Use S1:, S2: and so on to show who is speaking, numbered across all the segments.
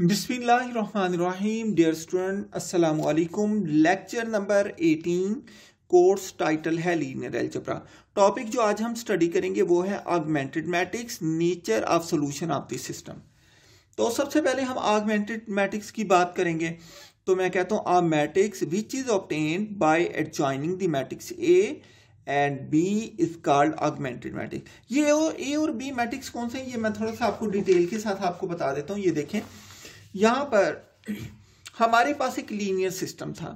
S1: बिस्मिल्लाहिर्रहमानिर्रहीम dear student अस्सलाम lecture number 18 course title है लीनियर एल्जब्रा टॉपिक जो आज हम स्टडी करेंगे वो है augmented matrix nature of solution of this system तो सबसे पहले हम ऑगमेंटेड मैट्रिक्स की बात करेंगे तो मैं कहता हूँ a matrix which is obtained by adjoining the matrix A and B is called augmented matrix ये और ए और बी मैट्रिक्स कौन से हैं ये मैं थोड़ा सा आपको डिटेल के साथ आपको बता देता हूँ ये देखें यहाँ पर हमारे पास एक लीनियर सिस्टम था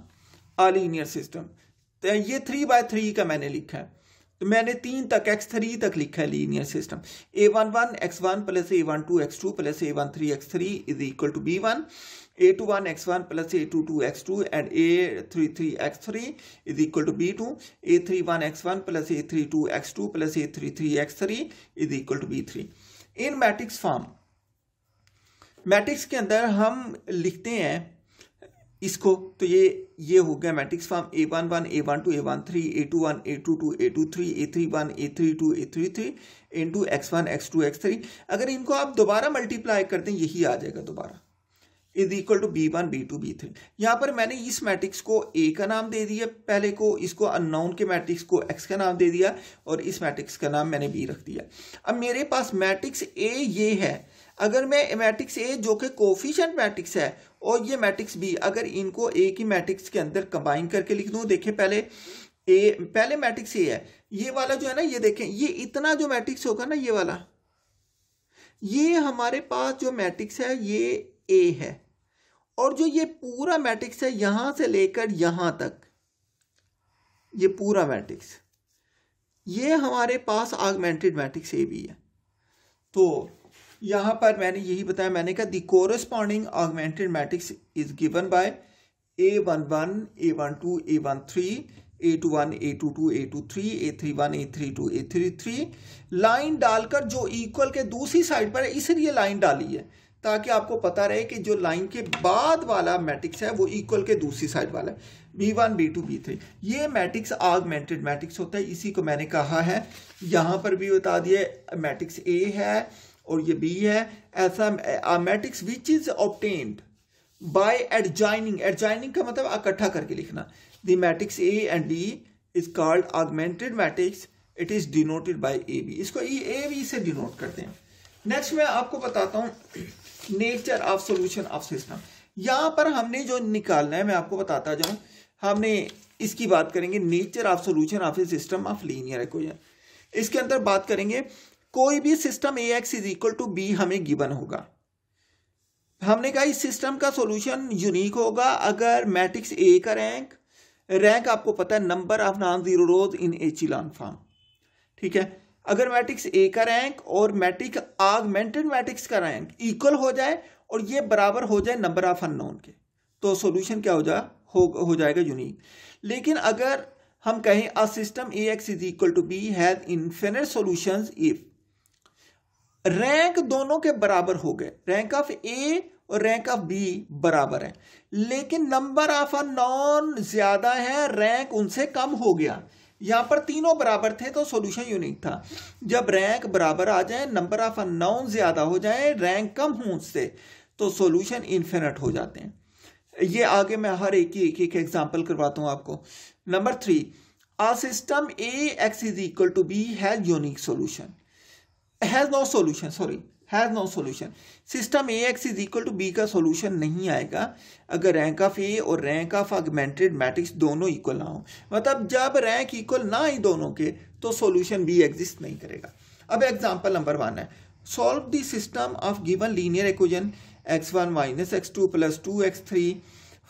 S1: अलीनियर सिस्टम तो ये थ्री बाय थ्री का मैंने लिखा है तो मैंने तीन तक एक्स थ्री तक लिखा है linear system a one one x one plus a one two x two plus a one three x three is equal to b one a two one x one plus a two two x two and a three three x three is equal to b two a three one x one plus a three two x two plus a three three x three is equal to b three in matrix form matrix के अंदर हम लिखते हैं इसको तो ये ये हो गया matrix form a one one a one two a one three a two one a two two a two three a three one a three two a three three into x one x two x three अगर इनको आप दोबारा multiply कर दें यही आ जाएगा दोबारा is equal to b one b two b three यहाँ पर मैंने इस मैट्रिक्स को ए का नाम दे दिया पहले को इसको अननाउन के मैट्रिक्स को एक्स का नाम दे दिया और इस मैट्रिक्स का नाम मैंने बी रख दिया अब मेरे पास मैट्रिक्स ए ये है अगर मैं मैट्रिक्स ए जो कि कोफिशेंट मैट्रिक्स है और ये मैट्रिक्स बी अगर इनको ए की मैट्रिक्स के अंदर कंबाइन करके लिख दूँ देखें पहले ए पहले मैट्रिक्स ए है ये वाला जो है ना ये देखें ये इतना जो मैट्रिक्स होगा ना ये वाला ये हमारे पास जो मैट्रिक्स है ये ए है और जो ये पूरा मैट्रिक्स है यहाँ से लेकर यहाँ तक ये पूरा मैट्रिक्स ये हमारे पास आगमेंटेड मैट्रिक्स ए भी है तो यहाँ पर मैंने यही बताया मैंने कहा the corresponding augmented matrix is given by a one one a one two a one three a two one a two two a two three a three one a three two a three three line डालकर जो equal के दूसरी side पर है इसलिए line डाली है ताकि आपको पता रहे कि जो लाइन के बाद वाला मैट्रिक्स है वो इक्वल के दूसरी साइड वाला है b one b two b three ये मैट्रिक्स आगमेंटेड मैट्रिक्स होता है इसी को मैंने कहा है यहाँ पर भी बता दिया मैट्रिक्स ए है और ये बी है a matrix which is obtained by adjoining adjoining का मतलब इकट्ठा करके लिखना the matrix A and B is called augmented matrix it is denoted by A B इसको ए ए बी से डिनोट करते हैं नेक्स्ट मैं आपको बताता हूँ nature of solution of system यहाँ पर हमने जो निकालना है मैं आपको बताता जाऊँ हमने इसकी बात करेंगे nature of solution of a system of linear equation इसके अंदर बात करेंगे कोई भी system A x is equal to B हमें गिवन होगा हमने कहा इस सिस्टम का सॉल्यूशन यूनिक होगा अगर मैट्रिक्स ए का रैंक रैंक आपको पता है number of non zero rows in long form ठीक है अगर मैट्रिक्स ए का रैंक और मैट्रिक आगमेंटेड मैट्रिक्स का रैंक इक्वल हो जाए और ये बराबर हो जाए नंबर ऑफ अननोन के तो सॉल्यूशन क्या हो जा हो, हो जाएगा यूनिक लेकिन अगर हम कहें a system A x is equal to B has infinite solution if rank दोनों के बराबर हो गए रैंक ऑफ ए और रैंक ऑफ बी बराबर है लेकिन नंबर ऑफ अ नॉन ज्यादा है रैंक उनसे कम हो गया यहां पर तीनों बराबर थे तो सॉल्यूशन यूनिक था जब रैंक बराबर आ जाए नंबर ऑफ नॉन ज्यादा हो जाए रैंक कम हो उससे तो सॉल्यूशन इन्फिनट हो जाते हैं ये आगे मैं हर एक ही एक एक करवाता हूँ आपको number three a system A x is equal to B has unique solution has no solution sorry has no solution system A x is equal to B का सोल्यूशन नहीं आएगा अगर रैंक ऑफ ए और rank of augmented matrix दोनों equal ना हो मतलब जब रैंक इक्वल ना आई दोनों के तो सोल्यूशन बी एग्जिस्ट नहीं करेगा अब एग्जाम्पल नंबर वन है solve the system of given linear equation x one minus x two plus two x three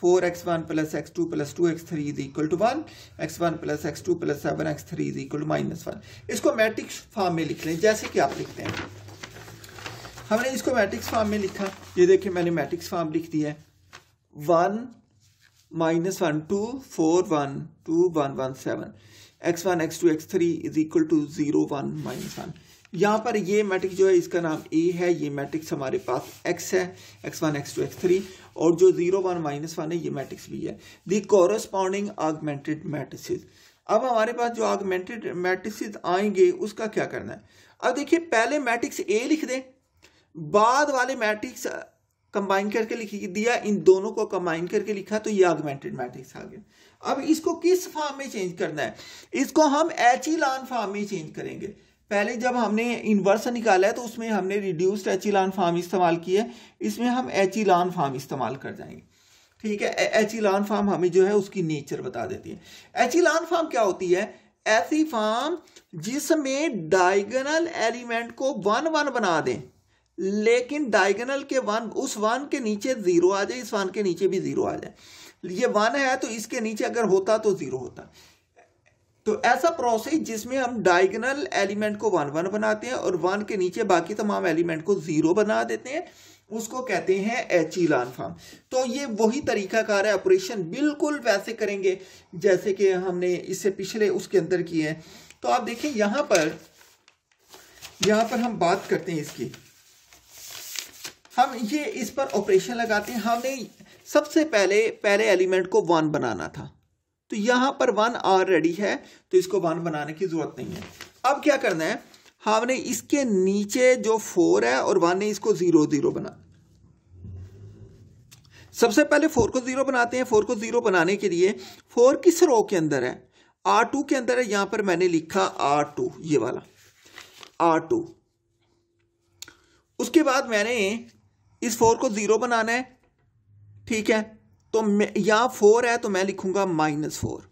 S1: four x x one plus two plus two x three is equal to one x one plus x two plus seven x three is equal to minus one इसको matrix form में लिख लें जैसे कि आप लिखते हैं हमने इसको मैट्रिक्स फॉर्म में लिखा ये देखिए मैंने मैट्रिक्स फॉर्म लिख दिया है one minus one two four one two one one seven x one x two x three is equal to zero one minus one यहाँ पर ये मैट्रिक्स जो है इसका नाम ए है ये मैट्रिक्स हमारे पास एक्स है x one x two x three और जो जीरो वन माइनस वन है ये मैट्रिक्स भी है दी कॉरस्पॉन्डिंग आगमेंटेड मैट्रिसेस अब हमारे पास जो आगमेंटेड मैट्रिसेस आएंगे उसका क्या करना है अब देखिए पहले मैट्रिक्स ए लिख दें बाद वाले मैट्रिक्स कंबाइन करके लिख दिया इन दोनों को कंबाइन करके लिखा तो ये आगमेंटेड मैट्रिक्स आ गया अब इसको किस फॉर्म में चेंज करना है इसको हम एच फॉर्म e में चेंज करेंगे पहले जब हमने इन्वर्स निकाला है तो उसमें हमने रिड्यूस्ड एचिलान फार्म इस्तेमाल किया है इसमें हम एचिलान फार्म इस्तेमाल कर जाएंगे ठीक है एच एचिलान फार्म हमें जो है उसकी नेचर बता देती है एचिलान फार्म क्या होती है ऐसी फार्म जिसमें डायगनल एलिमेंट को वन वन बना दें लेकिन डायगनल के वन उस वन के नीचे जीरो आ जाए इस वन के नीचे भी जीरो आ जाए ये वन है तो इसके नीचे अगर होता तो जीरो होता तो ऐसा प्रोसेस जिसमें हम डायगनल एलिमेंट को वन वन बनाते हैं और वन के नीचे बाकी तमाम एलिमेंट को जीरो बना देते हैं उसको कहते हैं एच लान फार्म तो ये वही कार है ऑपरेशन बिल्कुल वैसे करेंगे जैसे कि हमने इससे पिछले उसके अंदर किए हैं तो आप देखें यहां पर यहां पर हम बात करते हैं इसकी हम ये इस पर ऑपरेशन लगाते हैं हमने सबसे पहले पहले एलिमेंट को वन बनाना था तो यहां पर वन ऑलरेडी है तो इसको वन बनाने की जरूरत नहीं है अब क्या करना है हमने इसके नीचे जो फोर है और वन ने इसको जीरो जीरो बना सबसे पहले फोर को जीरो बनाते हैं फोर को जीरो बनाने के लिए फोर किस रो के अंदर है आर टू के अंदर है यहां पर मैंने लिखा आर टू ये वाला आर टू उसके बाद मैंने इस फोर को जीरो बनाना है ठीक है तो या फोर है तो मैं लिखूंगा माइनस फोर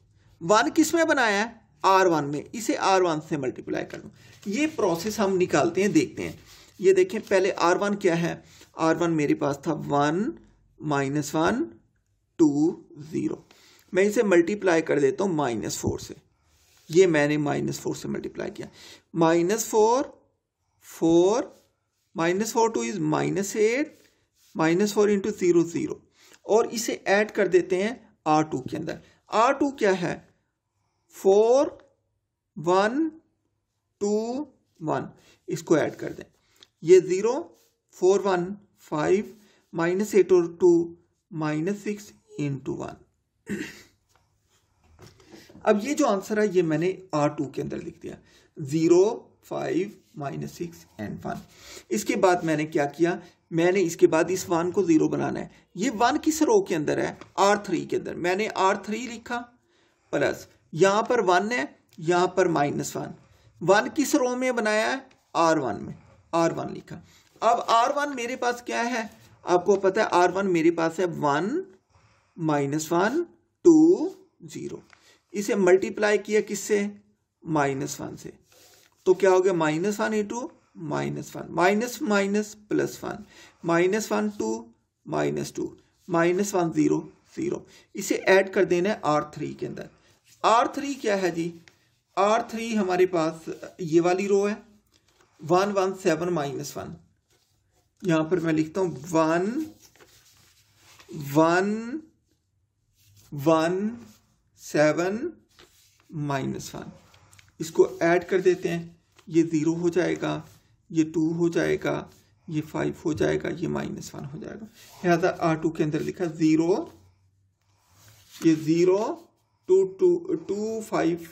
S1: वन किस में बनाया है आर वन में इसे आर वन से मल्टीप्लाई कर लूँ ये प्रोसेस हम निकालते हैं देखते हैं ये देखें पहले आर वन क्या है आर वन मेरे पास था one minus one two zero मैं इसे मल्टीप्लाई कर देता हूँ माइनस फोर से ये मैंने माइनस फोर से मल्टीप्लाई किया minus four four minus four two is minus eight minus four into zero zero और इसे ऐड कर देते हैं आर टू के अंदर आर टू क्या है फोर वन टू वन इसको ऐड कर दें ये zero four one five minus eight और two minus six into one अब ये जो आंसर है ये मैंने आर टू के अंदर लिख दिया zero five minus six and one इसके बाद मैंने क्या किया मैंने इसके बाद इस वन को ज़ीरो बनाना है ये वन किस रो के अंदर है आर थ्री के अंदर मैंने आर थ्री लिखा प्लस यहाँ पर वन है यहाँ पर माइनस वन वन किस रो में बनाया है आर वन में आर वन लिखा अब आर वन मेरे पास क्या है आपको पता है आर वन मेरे पास है one minus one two zero इसे मल्टीप्लाई किया किससे माइनस वन से तो क्या हो गया minus one into minus one minus minus plus one minus one two minus two minus one zero zero इसे ऐड कर देना है आर थ्री के अंदर आर थ्री क्या है जी आर थ्री हमारे पास ये वाली रो है one one seven minus one यहाँ पर मैं लिखता हूँ one one one seven minus one इसको ऐड कर देते हैं ये ज़ीरो हो जाएगा ये टू हो जाएगा ये फाइव हो जाएगा ये माइनस वन हो जाएगा लिहाजा आर टू के अंदर लिखा ज़ीरो ये zero two two two five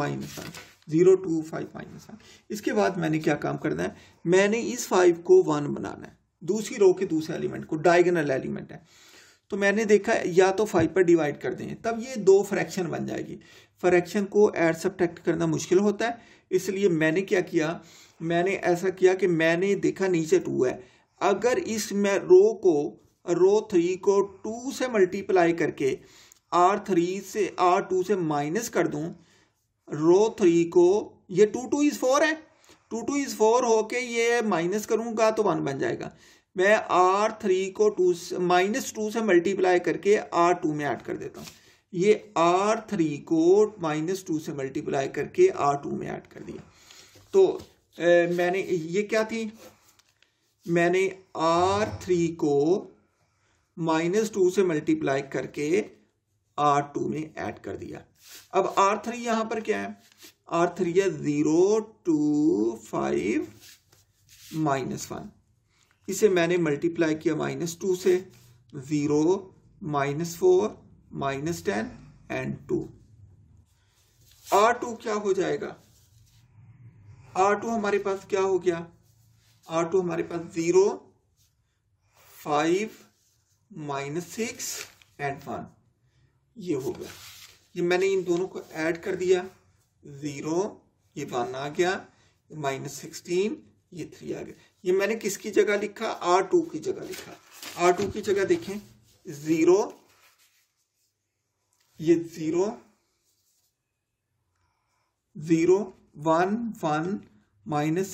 S1: minus one zero two five minus one इसके बाद मैंने क्या काम करना है मैंने इस फाइव को वन बनाना है दूसरी रो के दूसरे एलिमेंट को डायगनल एलिमेंट है तो मैंने देखा या तो फाइव पर डिवाइड कर दें तब ये दो फ्रैक्शन बन जाएगी फ्रैक्शन को एड सब्ट्रैक्ट करना मुश्किल होता है इसलिए मैंने क्या किया मैंने ऐसा किया कि मैंने देखा नीचे टू है अगर इस मैं रो को रो थ्री को टू से मल्टीप्लाई करके आर थ्री से आर टू से माइनस कर दूं रो थ्री को ये टू टू इज़ फोर है टू टू इज़ फोर होके ये माइनस करूँगा तो वन बन जाएगा मैं आर थ्री को टू माइनस टू से मल्टीप्लाई करके आर टू में ऐड कर देता हूँ ये आर थ्री को माइनस टू से मल्टीप्लाई करके आर टू में ऐड कर दिया तो मैंने ये क्या थी मैंने आर थ्री को माइनस टू से मल्टीप्लाई करके आर टू में ऐड कर दिया अब आर थ्री यहां पर क्या है आर थ्री है zero two five minus one इसे मैंने मल्टीप्लाई किया माइनस टू से zero minus four minus ten and two R two क्या हो जाएगा आर टू हमारे पास क्या हो गया आर टू हमारे पास zero five minus six and one ये हो गया ये मैंने इन दोनों को ऐड कर दिया ज़ीरो ये वन आ गया माइनस सिक्सटीन ये थ्री आ गया ये मैंने किसकी जगह लिखा आर टू की जगह लिखा आर टू की जगह देखें ज़ीरो ये zero zero one one minus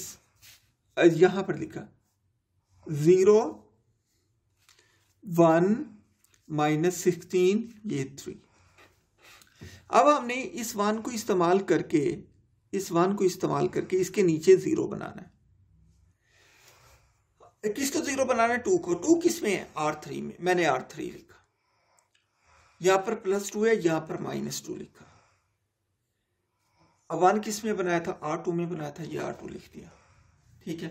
S1: यहां पर लिखा ज़ीरो वन माइनस सिक्सटीन ये थ्री अब हमने इस वन को इस्तेमाल करके इस वन को इस्तेमाल करके इसके नीचे ज़ीरो बनाना है किस को जीरो बनाना है टू को टू किस में है आर थ्री में मैंने आर थ्री लिखा यहां पर प्लस टू है यहां पर माइनस टू लिखा अब वन किस में बनाया था आर टू में बनाया था ये आर टू लिख दिया ठीक है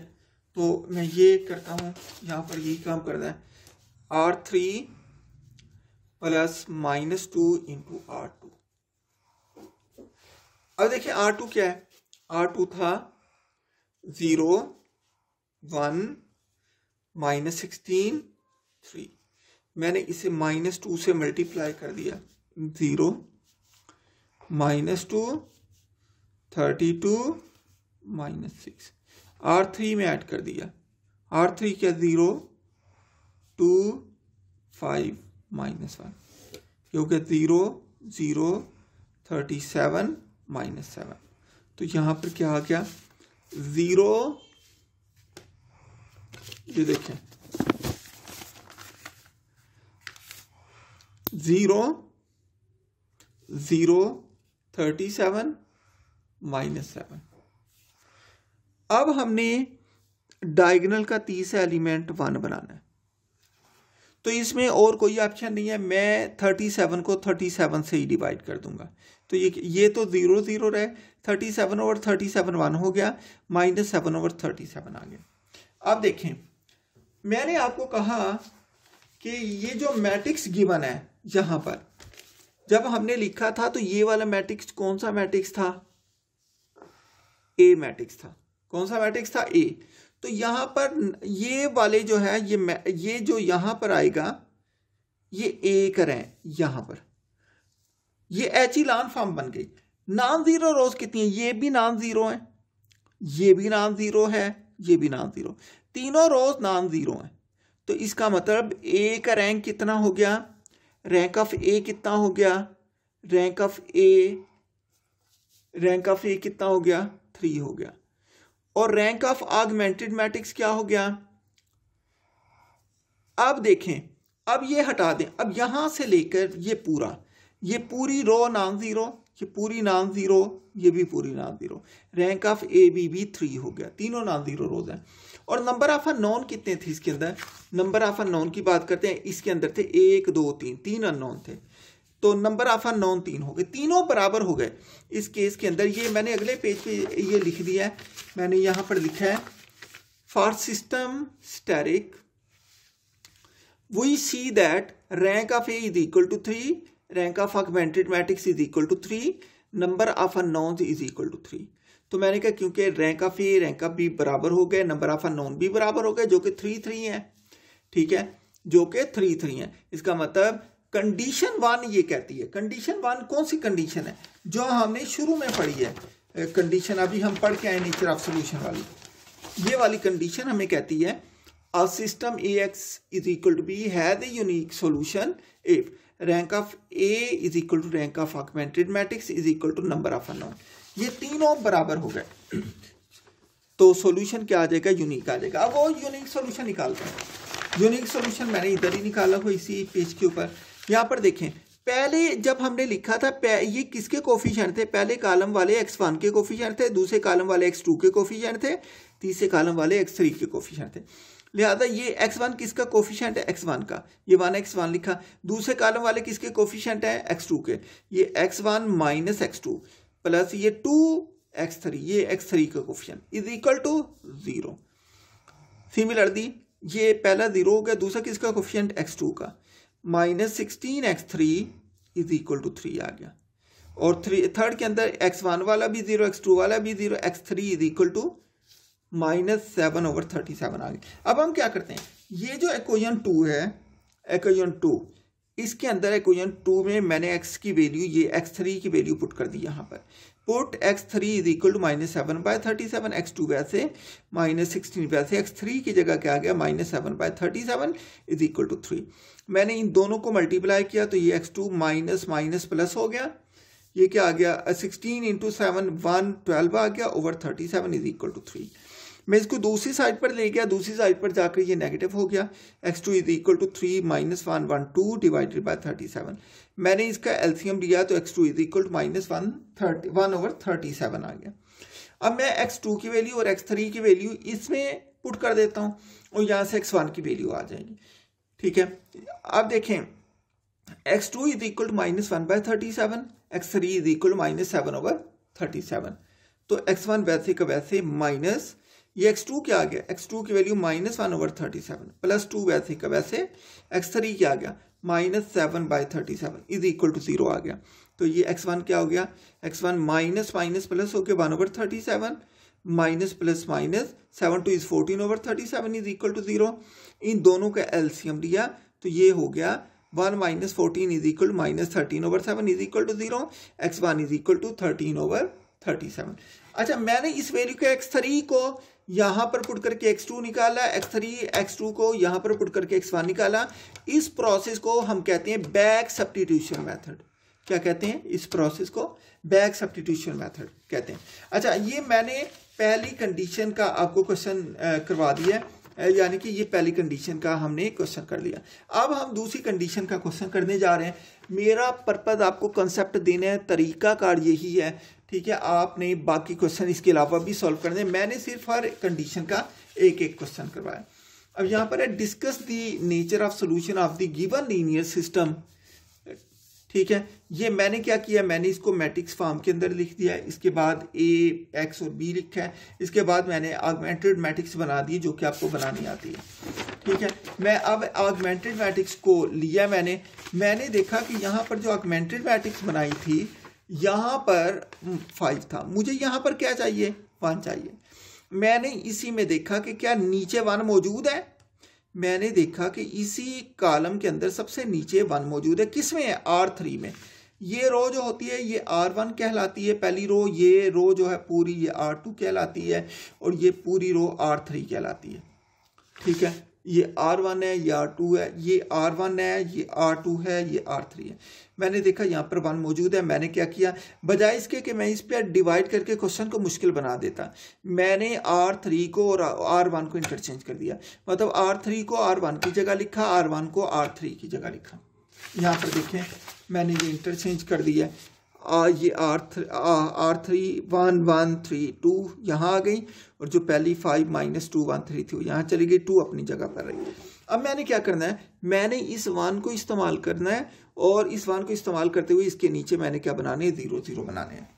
S1: तो मैं ये करता हूँ यहाँ पर यही काम करना है are three plus minus two into R two अब देखिए आर टू क्या है आर टू था zero one minus sixteen three मैंने इसे माइनस टू से मल्टीप्लाई कर दिया zero minus two thirty two minus six R three में ऐड कर दिया आर थ्री क्या zero two five minus one ये हो गया zero zero thirty seven minus seven तो यहाँ पर क्या आ गया ज़ीरो ये देखें zero zero thirty seven minus seven अब हमने डायगनल का तीसरा एलिमेंट वन बनाना है तो इसमें और कोई ऑप्शन नहीं है मैं थर्टी सेवन को थर्टी सेवन से ही डिवाइड कर दूंगा तो ये ये तो ज़ीरो ज़ीरो रहे thirty seven over thirty seven one हो गया minus seven over thirty seven आ गया अब देखें मैंने आपको कहा कि ये जो मैट्रिक्स गिवन है यहाँ पर जब हमने लिखा था तो ये वाला मैट्रिक्स कौन सा मैट्रिक्स था ए मैट्रिक्स था कौन सा मैट्रिक्स था ए तो यहाँ पर ये वाले जो है ये ये जो यहाँ पर आएगा ये ए करें यहाँ पर ये एच ही लान फॉर्म बन गई नॉन ज़ीरो रोज कितनी है ये भी नॉन ज़ीरो है ये भी नॉन ज़ीरो है ये भी नॉन ज़ीरो तीनों रोज नॉन ज़ीरो हैं तो इसका मतलब ए का रैंक कितना हो गया रैंक ऑफ ए कितना हो गया rank of A rank of A कितना हो गया थ्री हो गया और रैंक ऑफ आगमेंटेड मैट्रिक्स क्या हो गया अब देखें अब ये हटा दें अब यहां से लेकर ये पूरा ये पूरी रो नॉन ज़ीरो ये पूरी नॉन ज़ीरो ये भी पूरी non zero rank of A B भी थ्री हो गया तीनों नॉन ज़ीरो रोज़ हैं और नंबर ऑफ अ नॉन कितने थे इसके अंदर नंबर ऑफ अ नॉन की बात करते हैं इसके अंदर थे एक दो तीन तीन अननोन थे तो नंबर ऑफ नॉन तीन हो गए तीनों बराबर हो गए इस केस के अंदर ये मैंने अगले पेज पे ये लिख दिया है मैंने यहां पर लिखा है for system steric we see that rank of A is equal to 3, rank of augmented matrix is equal to 3, number of unknowns is equal to three तो मैंने कहा क्योंकि rank of A rank of B बराबर हो गए number of unknown भी बराबर हो गए जो कि थ्री थ्री है ठीक है जो कि थ्री थ्री है इसका मतलब कंडीशन वन ये कहती है कंडीशन वन कौन सी कंडीशन है जो हमने शुरू में पढ़ी है कंडीशन अभी हम पढ़ के आए नेचर ऑफ सोल्यूशन वाली ये वाली कंडीशन हमें कहती है a system A x is equal to B has a unique solution if rank of A is equal to rank of augmented matrix is equal to number of unknown ये तीनों बराबर हो गए तो सॉल्यूशन क्या आ जाएगा यूनिक आ जाएगा अब वो यूनिक सॉल्यूशन निकालते हैं यूनिक सॉल्यूशन मैंने इधर ही निकाला हुआ इसी पेज के ऊपर यहाँ पर देखें पहले जब हमने लिखा था ये किसके कोफिशियंट थे पहले कालम वाले एक्स वन के कोफिशियंट थे दूसरे कालम वाले एक्स टू के कोफिशियंट थे तीसरे कालम वाले एक्स थ्री के कोफिशियंट थे लिहाजा ये एक्स वन किसका कोफिशियंट है एक्स वन का ये वन एक्स वन लिखा दूसरे कालम वाले किसके कोफिशियंट है एक्स टू के ये x one minus x two plus ये टू एक्स थ्री ये एक्स थ्री का coefficient is equal to zero similarly ये पहला ज़ीरो हो गया दूसरा किसका कोफिशियंट एक्स टू का minus sixteen X three is equal to three आ गया और थ्री थर्ड के अंदर एक्स वन वाला भी जीरो एक्स टू वाला भी zero X three is equal to minus seven over thirty seven आ गया अब हम क्या करते हैं ये जो एक्वेशन टू है एक्वेशन टू इसके अंदर एक्वेशन टू में मैंने एक्स की वैल्यू ये एक्स थ्री की वैल्यू पुट कर दी यहाँ पर put x three is equal to minus seven by thirty seven X two वैसे माइनस सिक्सटीन वैसे एक्स थ्री की जगह क्या आ गया minus seven by thirty seven is equal to three मैंने इन दोनों को मल्टीप्लाई किया तो ये x two minus minus plus हो गया ये क्या आ गया sixteen into seven one twelve आ गया over thirty seven is equal to three मैं इसको दूसरी साइड पर ले गया दूसरी साइड पर जाकर ये नेगेटिव हो गया X two is equal to three minus one one two divided by thirty seven मैंने इसका एल्सियम लिया तो X two is equal to minus one thirty one over thirty seven आ गया अब मैं एक्स टू की वैल्यू और एक्स थ्री की वैल्यू इसमें पुट कर देता हूँ और यहाँ से एक्स वन की वैल्यू आ जाएगी ठीक है अब देखें X two is equal to minus one by thirty seven x three is equal to minus seven over thirty seven तो एक्स वन वैसे का वैसे माइनस ये एक्स टू क्या आ गया एक्स टू की value minus one over thirty seven plus two वैसे का वैसे एक्स थ्री क्या आ गया minus seven by thirty seven is equal to zero आ गया तो ये एक्स वन क्या हो गया x one minus minus plus हो गया one over thirty seven minus plus minus seven two is fourteen over thirty seven is equal to zero इन दोनों का एल्सियम लिया तो ये हो गया one minus fourteen is equal to minus thirteen over seven is equal to zero X one is equal to thirteen over thirty seven अच्छा मैंने इस वैल्यू के एक्स थ्री को यहाँ पर पुट करके एक्स टू निकाला एक्स थ्री एक्स टू को यहाँ पर पुट करके एक्स वन निकाला इस प्रोसेस को हम कहते हैं बैक सब्टीट्यूशन मैथड क्या कहते हैं इस प्रोसेस को बैक सब्टीट्यूशन मैथड कहते हैं अच्छा ये मैंने पहली कंडीशन का आपको क्वेश्चन करवा दिया है यानी कि ये पहली कंडीशन का हमने क्वेश्चन कर लिया अब हम दूसरी कंडीशन का क्वेश्चन करने जा रहे हैं मेरा पर्पज आपको कंसेप्ट देना है तरीका कार यही है ठीक है आपने बाकी क्वेश्चन इसके अलावा भी सॉल्व करने मैंने सिर्फ हर कंडीशन का एक एक क्वेश्चन करवाया अब यहाँ पर है discuss the nature of solution of the given linear system ठीक है ये मैंने क्या किया मैंने इसको मैट्रिक्स फॉर्म के अंदर लिख दिया इसके बाद ए एक्स और बी लिखा है इसके बाद मैंने ऑगमेंटेड मैट्रिक्स बना दी जो कि आपको बनानी आती है ठीक है मैं अब ऑगमेंटेड मैट्रिक्स को लिया मैंने मैंने देखा कि यहाँ पर जो ऑगमेंटेड मैट्रिक्स बनाई थी यहाँ पर फाइव हम्म, था मुझे यहाँ पर क्या चाहिए वन चाहिए मैंने इसी में देखा कि क्या नीचे वन मौजूद है मैंने देखा कि इसी कॉलम के अंदर सबसे नीचे वन मौजूद है किस में है आर थ्री में ये रो जो होती है ये आर वन कहलाती है पहली रो ये रो जो है पूरी ये आर टू कहलाती है और ये पूरी रो आर थ्री कहलाती है ठीक है ये आर वन है ये आर टू है ये आर वन है ये आर टू है ये आर थ्री है मैंने देखा यहाँ पर वन मौजूद है मैंने क्या किया बजाय इसके कि मैं इस पर डिवाइड करके क्वेश्चन को मुश्किल बना देता मैंने आर थ्री को और आर वन को इंटरचेंज कर दिया मतलब आर थ्री को आर वन की जगह लिखा आर वन को आर थ्री की जगह लिखा यहाँ पर देखें मैंने ये इंटरचेंज कर दिया ये are three are three one one three two यहाँ आ गई और जो पहली five minus two one three थी वो यहाँ चली गई टू अपनी जगह पर रही अब मैंने क्या करना है मैंने इस वन को इस्तेमाल करना है और इस वन को इस्तेमाल करते हुए इसके नीचे मैंने क्या बनाने हैं ज़ीरो ज़ीरो बनाने हैं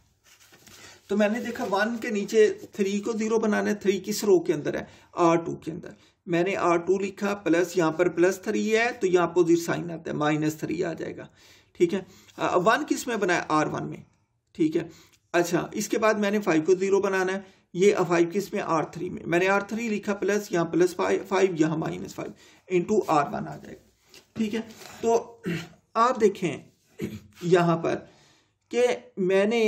S1: तो मैंने देखा वन के नीचे थ्री को ज़ीरो बनाना है थ्री किस रो के अंदर है आर टू के अंदर मैंने आर टू लिखा प्लस यहाँ पर प्लस थ्री है तो यहाँ अपोजिट साइन आता है माइनस थ्री आ जाएगा ठीक है वन किस में बनाया आर वन में ठीक है अच्छा इसके बाद मैंने फाइव को जीरो बनाना है ये फाइव किस में आर थ्री में मैंने आर थ्री लिखा प्लस यहाँ प्लस फाइव यहाँ minus five into R one आ जाएगा ठीक है तो आप देखें यहाँ पर कि मैंने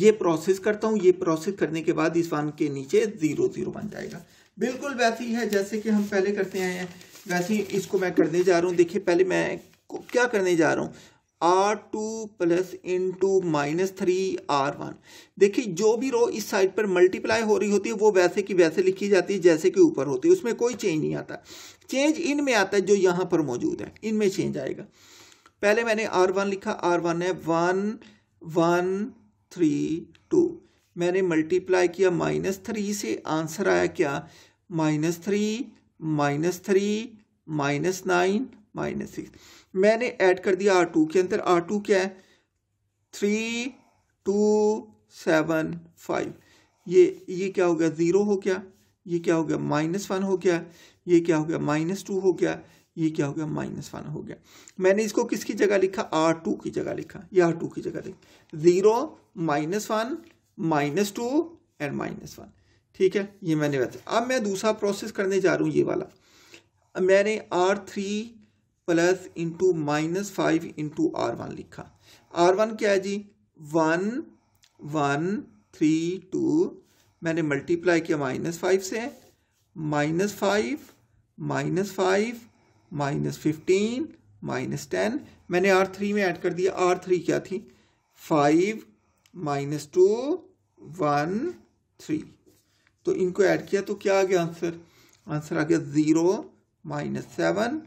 S1: ये प्रोसेस करता हूँ ये प्रोसेस करने के बाद इस वन के नीचे ज़ीरो ज़ीरो बन जाएगा बिल्कुल वैसी है जैसे कि हम पहले करते आए हैं वैसे ही इसको मैं करने जा रहा हूँ देखिए पहले मैं क्या करने जा रहा हूँ R two plus into minus three are one देखिए जो भी रो इस साइड पर मल्टीप्लाई हो रही होती है वो वैसे की वैसे लिखी जाती है जैसे कि ऊपर होती है उसमें कोई चेंज नहीं आता चेंज इन में आता है जो यहाँ पर मौजूद है इनमें चेंज आएगा पहले मैंने आर वन लिखा आर वन है वन वन थ्री टू मैंने मल्टीप्लाई किया माइनस थ्री से आंसर आया क्या minus three minus three minus nine minus six मैंने ऐड कर दिया आर टू के अंदर आर टू क्या है थ्री टू सेवन फाइव ये ये क्या हो गया ज़ीरो हो गया ये क्या हो गया माइनस वन हो गया ये क्या हो गया माइनस टू हो गया ये क्या हो गया माइनस वन हो गया मैंने इसको किसकी जगह लिखा आर टू की जगह लिखा ये आर टू की जगह लिखा zero minus one minus two and minus one ठीक है ये मैंने बताया अब मैं दूसरा प्रोसेस करने जा रहा हूँ ये वाला अब मैंने R three plus into minus five into R one लिखा आर वन क्या है जी वन वन थ्री टू मैंने मल्टीप्लाई किया माइनस फाइव से minus five minus five minus fifteen minus ten मैंने आर थ्री में ऐड कर दिया आर थ्री क्या थी five minus two one three तो इनको ऐड किया तो क्या आ गया आंसर आंसर आ गया zero minus seven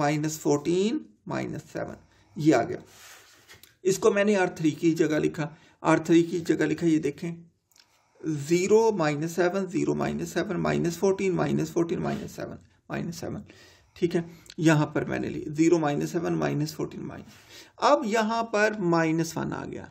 S1: minus fourteen minus seven ये आ गया इसको मैंने आर थ्री की जगह लिखा आर थ्री की जगह लिखा ये देखें zero minus seven zero minus seven minus fourteen minus fourteen minus seven minus seven ठीक है यहाँ पर मैंने ली zero minus seven minus fourteen minus अब यहाँ पर माइनस वन आ गया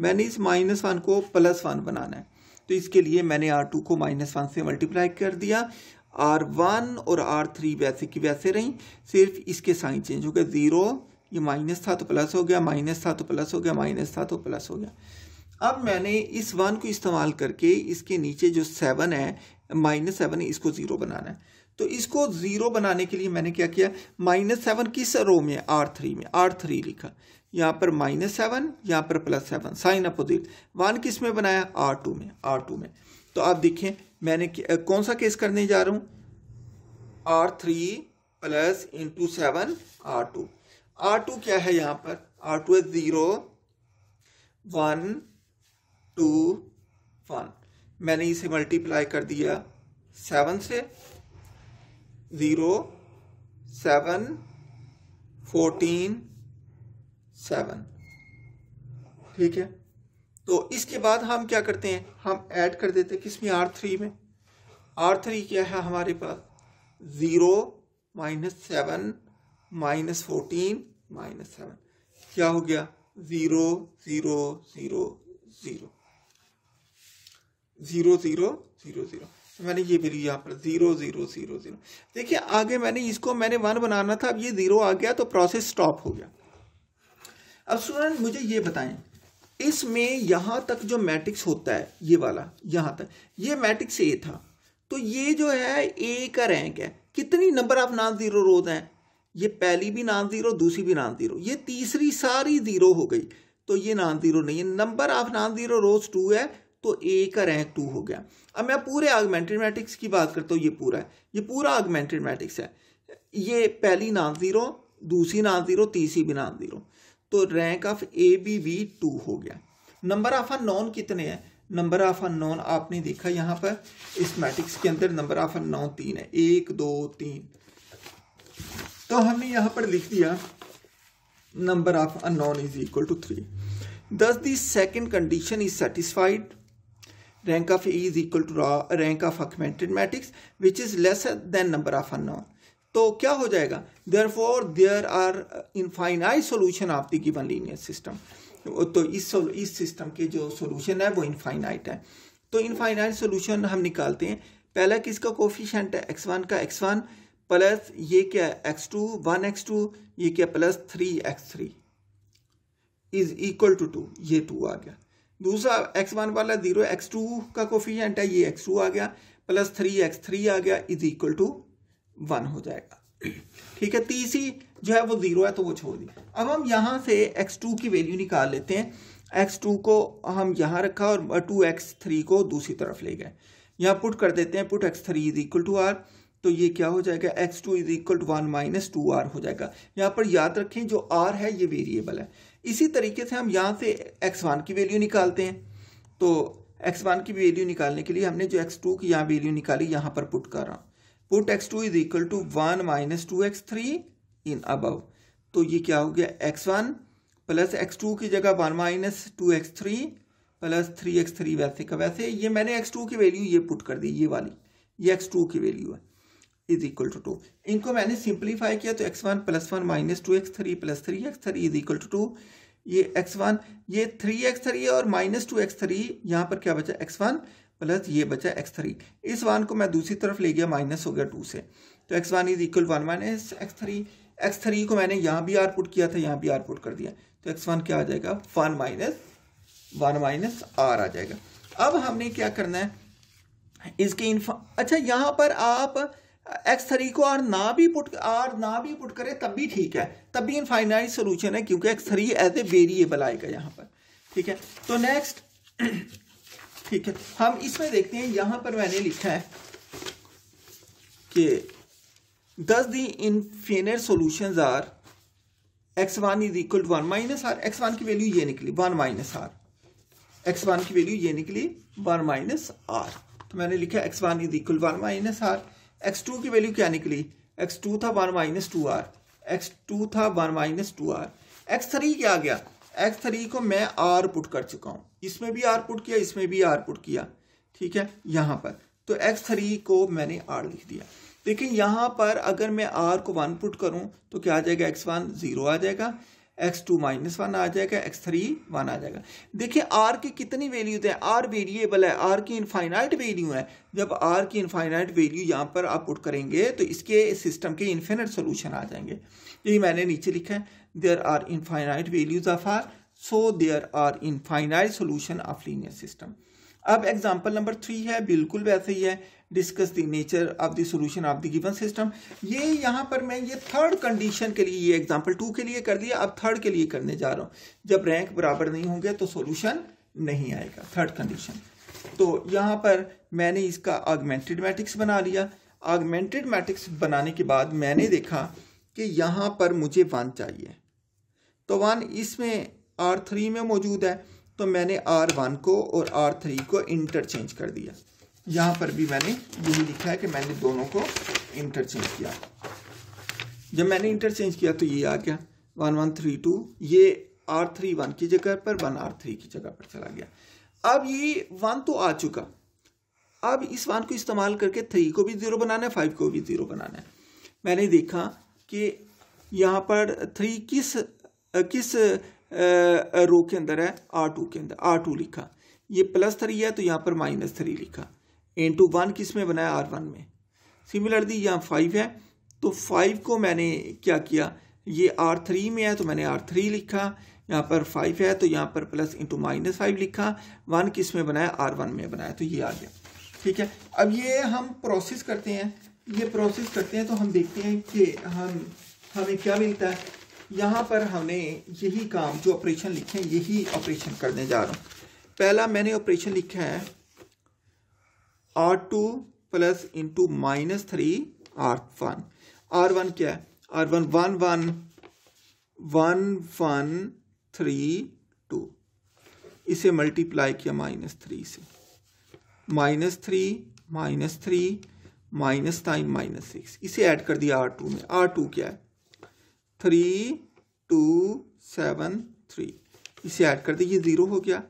S1: मैंने इस माइनस वन को प्लस वन बनाना है तो इसके लिए मैंने आर टू को माइनस वन से मल्टीप्लाई कर दिया आर वन और आर थ्री वैसे की वैसे रहीं सिर्फ इसके साइन चेंज हो गए ज़ीरो ये माइनस था तो प्लस हो गया माइनस था तो प्लस हो गया माइनस था तो प्लस हो गया अब मैंने इस वन को इस्तेमाल करके इसके नीचे जो सेवन है माइनस सेवन है इसको ज़ीरो बनाना है तो इसको ज़ीरो बनाने के लिए मैंने क्या किया माइनस सेवन किस रो में आर थ्री में आर थ्री लिखा यहाँ पर माइनस सेवन यहाँ पर plus seven sign opposite one किस में बनाया आर टू में आर टू में तो आप देखें मैंने कौन सा केस करने जा रहा हूँ are three plus into seven are two R two क्या है यहाँ पर आर टू है ज़ीरो वन टू वन मैंने इसे मल्टीप्लाई कर दिया सेवन से ज़ीरो सेवन फोर्टीन सेवन ठीक है तो इसके बाद हम क्या करते हैं हम ऐड कर देते हैं किसमें आर थ्री में आर थ्री क्या है हमारे पास zero minus seven minus fourteen minus seven क्या हो गया zero zero zero zero zero zero zero zero मैंने ये भी यहाँ पर ज़ीरो ज़ीरो ज़ीरो ज़ीरो देखिए आगे मैंने इसको मैंने वन बनाना था अब ये ज़ीरो आ गया तो प्रोसेस स्टॉप हो गया अब स्टूडेंट मुझे ये बताएं इसमें यहाँ तक जो मैट्रिक्स होता है ये वाला यहाँ तक ये मैट्रिक्स ए था तो ये जो है ए का रैंक है कितनी number of non zero rows हैं ये पहली भी नॉन ज़ीरो दूसरी भी नॉन ज़ीरो ये तीसरी सारी ज़ीरो हो गई तो ये नॉन ज़ीरो नहीं है number of non zero rows two है तो ए का रैंक टू हो गया अब मैं पूरे आगमेंटेड मैट्रिक्स की बात करता हूँ ये पूरा है ये पूरा आगमेंटेड मैट्रिक्स है ये पहली नॉन ज़ीरो दूसरी नॉन ज़ीरो तीसरी भी नॉन ज़ीरो तो रैंक ऑफ ए बी वी टू हो गया नंबर ऑफ अ नॉन कितने हैं नंबर ऑफ अ नॉन आपने देखा यहां पर इस मैट्रिक्स के अंदर नंबर ऑफ अ नॉन तीन है एक दो तीन तो हमने यहां पर लिख दिया number of unknown is equal to three thus the second condition is satisfied rank of A is equal to rank of augmented matrix which is lesser than number of unknown तो क्या हो जाएगा therefore there are infinite solution of the given linear system तो इस इस system के जो solution है वो इनफाइनाइट है तो इनफाइनाइट सोल्यूशन हम निकालते हैं पहला किसका कोफिशेंट है एक्स वन का एक्स वन प्लस ये क्या है X two one x two ये क्या plus three x three is equal to two ये टू आ गया दूसरा एक्स वन वाला जीरो एक्स टू का कोफिशेंट है ये एक्स टू आ गया प्लस थ्री एक्स थ्री आ गया इज इक्वल टू वन हो जाएगा ठीक है तीसरी जो है वो ज़ीरो है तो वो छोड़ दी अब हम यहाँ से एक्स टू की वैल्यू निकाल लेते हैं एक्स टू को हम यहाँ रखा और टू एक्स थ्री को दूसरी तरफ ले गए यहाँ पुट कर देते हैं put x three is equal to r तो ये क्या हो जाएगा x two is equal to one minus two r हो जाएगा यहाँ पर याद रखें जो आर है ये वेरिएबल है इसी तरीके से हम यहाँ से एक्स वन की वैल्यू निकालते हैं तो एक्स वन की वैल्यू निकालने के लिए हमने जो एक्स टू की यहाँ वैल्यू निकाली यहाँ पर पुट कर रहा हूँ put x two is equal to one minus two x three in above तो ये क्या हो गया x one plus x two की जगह one minus two x three plus three x three वैसे का वैसे ये मैंने एक्स टू की वैल्यू ये पुट कर दी ये वाली ये एक्स टू की वैल्यू है इज इक्वल टू टू इनको मैंने सिंप्लीफाई किया तो x one plus one minus two x three plus three x three is equal to two ये एक्स वन ये थ्री एक्स थ्री और माइनस टू एक्स थ्री यहाँ पर क्या बचा एक्स वन प्लस ये बचा एक्स थ्री इस वन को मैं दूसरी तरफ ले गया माइनस हो गया टू से तो x one is equal one minus x three x three को मैंने यहाँ भी आर पुट किया था यहाँ भी आर पुट कर दिया तो एक्स वन क्या आ जाएगा one minus one minus r आ जाएगा अब हमने क्या करना है इसके इन अच्छा यहाँ पर आप एक्स थ्री को आर ना भी पुट आर ना भी पुट करें तब भी ठीक है तब भी इनफाइनाइट सोल्यूशन है क्योंकि x three as a variable आएगा यहाँ पर ठीक है तो नेक्स्ट ठीक है हम इसमें देखते हैं यहां पर मैंने लिखा है कि दस दी फेनर solution R X one is equal to one minus R X one की वैल्यू ये निकली one minus R X one की वैल्यू ये निकली वन माइनस आर तो मैंने लिखा X one is equal one minus R X two की वैल्यू क्या निकली एक्स टू था one minus two R X two था one minus two R X three क्या आ गया एक्स थ्री को मैं आर पुट कर चुका हूँ इसमें भी आर पुट किया इसमें भी आर पुट किया ठीक है यहाँ पर तो एक्स थ्री को मैंने आर लिख दिया देखिए यहाँ पर अगर मैं आर को वन पुट करूँ तो क्या आ जाएगा एक्स वन ज़ीरो आ जाएगा एक्स टू माइनस वन आ जाएगा एक्स थ्री वन आ जाएगा देखिए आर की कितनी वैल्यूज है आर वेरिएबल है आर की इनफाइनाइट वैल्यू है जब आर की इनफाइनाइट वैल्यू यहाँ पर आप पुट करेंगे तो इसके सिस्टम के इन्फिनट सोल्यूशन आ जाएंगे यही मैंने नीचे लिखा है there are infinite values of r so there are infinite solution of linear system अब एग्जाम्पल नंबर थ्री है बिल्कुल वैसे ही है discuss the nature of the solution of the given system ये यहाँ पर मैं ये थर्ड कंडीशन के लिए ये एग्जाम्पल टू के लिए कर दिया अब थर्ड के लिए करने जा रहा हूँ जब रैंक बराबर नहीं होंगे तो सॉल्यूशन नहीं आएगा थर्ड कंडीशन तो यहाँ पर मैंने इसका ऑगमेंटेड मैट्रिक्स बना लिया ऑगमेंटेड मैट्रिक्स बनाने के बाद मैंने देखा कि यहाँ पर मुझे वन चाहिए तो वन इसमें आर थ्री में मौजूद है तो मैंने आर वन को और आर थ्री को इंटरचेंज कर दिया यहाँ पर भी मैंने यही लिखा है कि मैंने दोनों को इंटरचेंज किया जब मैंने इंटरचेंज किया तो ये आ गया वन वन थ्री टू ये आर थ्री वन की जगह पर वन आर थ्री की जगह पर चला गया अब ये वन तो आ चुका अब इस वन को इस्तेमाल करके थ्री को भी ज़ीरो बनाना है फाइव को भी ज़ीरो बनाना है मैंने देखा कि यहाँ पर थ्री किस किस रो के अंदर है आर टू के अंदर आर टू लिखा ये प्लस थ्री है तो यहाँ पर माइनस थ्री लिखा इन टू वन किस में बनाया आर वन में सिमिलरली यहाँ फाइव है तो फाइव को मैंने क्या किया ये आर थ्री में है तो मैंने आर थ्री लिखा यहाँ पर फाइव है तो यहाँ पर प्लस इंटू माइनस फाइव लिखा वन किस में बनाया आर वन में बनाया तो ये आ गया ठीक है अब ये हम प्रोसेस करते हैं ये प्रोसेस करते हैं तो हम देखते हैं कि हम हमें क्या मिलता है यहाँ पर हमने यही काम जो ऑपरेशन लिखे हैं यही ऑपरेशन करने जा रहा हूँ पहला मैंने ऑपरेशन लिखा है are two plus into minus three are one r one क्या है are one one one one one three two इसे मल्टीप्लाई किया माइनस थ्री से minus three minus three minus time minus six इसे ऐड कर दिया आर टू में are two क्या है थ्री टू सेवन थ्री इसे ऐड कर दिया ये ज़ीरो हो गया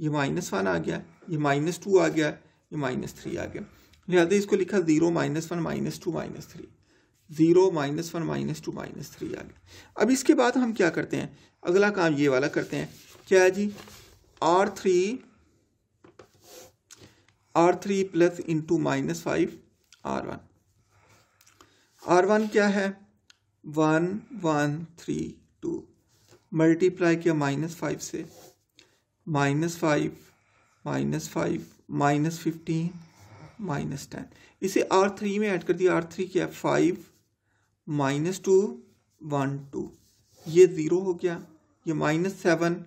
S1: ये माइनस वन आ गया ये माइनस टू आ गया ये माइनस थ्री आ गया लिहाजा इसको लिखा zero minus one minus two minus three zero minus one minus two minus three आ गया अब इसके बाद हम क्या करते हैं अगला काम ये वाला करते हैं क्या है जी r three are three plus into minus five r one r one क्या है one one three two multiply किया माइनस फाइव से minus five minus five minus fifteen minus ten इसे आर थ्री में ऐड कर दिया आर थ्री क्या है five minus two one two ये ज़ीरो हो गया ये minus seven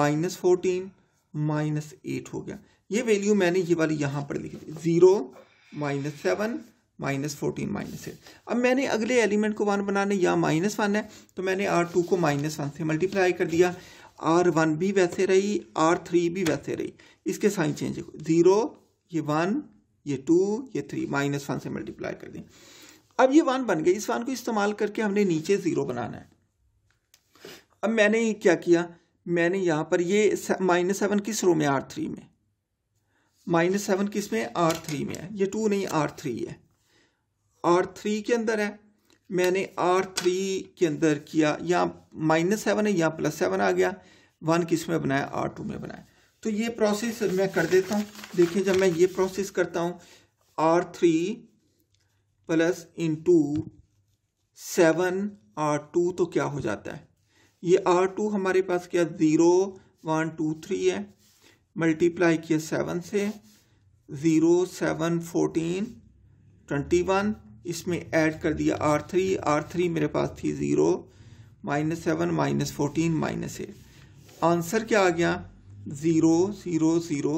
S1: minus fourteen minus eight हो गया ये वैल्यू मैंने ये वाली यहाँ पर लिखी थी zero minus seven minus fourteen minus eight अब मैंने अगले एलिमेंट को वन बनाने या माइनस वन है तो मैंने आर टू को माइनस वन से मल्टीप्लाई कर दिया आर वन भी वैसे रही आर थ्री भी वैसे रही इसके साइन चेंज हो ज़ीरो ये वन ये टू ये थ्री माइनस वन से मल्टीप्लाई कर दी अब ये वन बन गई इस वन को इस्तेमाल करके हमने नीचे ज़ीरो बनाना है अब मैंने क्या किया मैंने यहाँ पर ये माइनस सेवन किस रो में आर थ्री में माइनस सेवन किस में आर थ्री में है ये टू नहीं आर थ्री है आर थ्री के अंदर है मैंने आर थ्री के अंदर किया यहाँ माइनस सेवन है यहाँ प्लस सेवन आ गया वन किस में बनाया आर टू में बनाया तो ये प्रोसेस मैं कर देता हूँ देखिए जब मैं ये प्रोसेस करता हूँ are three plus into seven are two तो क्या हो जाता है ये आर टू हमारे पास क्या ज़ीरो वन टू थ्री है मल्टीप्लाई किया सेवन से zero seven fourteen twenty one इसमें ऐड कर दिया आर थ्री आर थ्री मेरे पास थी zero minus seven minus fourteen minus eight answer क्या आ गया zero zero zero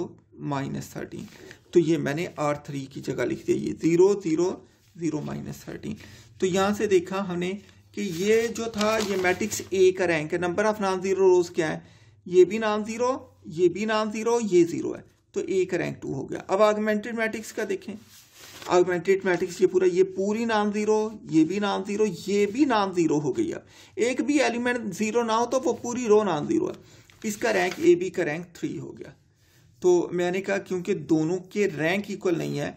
S1: minus thirteen तो ये मैंने आर थ्री की जगह लिख दिया ये zero zero zero minus thirteen तो यहाँ से देखा हमने कि ये जो था ये मैट्रिक्स ए का रैंक है number of non zero rows क्या है ये भी नॉन ज़ीरो ये भी नाम ज़ीरो ये ज़ीरो है तो ए का रैंक टू हो गया अब आगमेंटेड मैट्रिक्स का देखें आगमेंटेड मैट्रिक्स ये पूरा ये पूरी नाम ज़ीरो ये भी नाम ज़ीरो ये भी नाम ज़ीरो हो गई अब एक भी एलिमेंट ज़ीरो ना हो तो वो पूरी रो नाम ज़ीरो है इसका रैंक ए बी का रैंक थ्री हो गया तो मैंने कहा क्योंकि दोनों के रैंक इक्वल नहीं है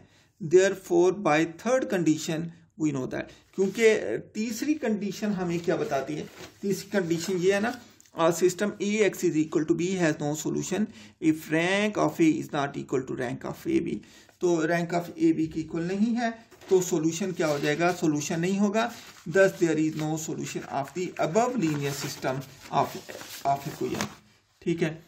S1: therefore by third condition we know that क्योंकि तीसरी कंडीशन हमें क्या बताती है तीसरी कंडीशन ये है ना system A x is equal to B has no solution if rank of A is not equal to rank of A B तो रैंक ऑफ ए बी की इक्वल नहीं है तो सोल्यूशन क्या हो जाएगा सोल्यूशन नहीं होगा thus there is no solution of the above linear system of of equation ठीक है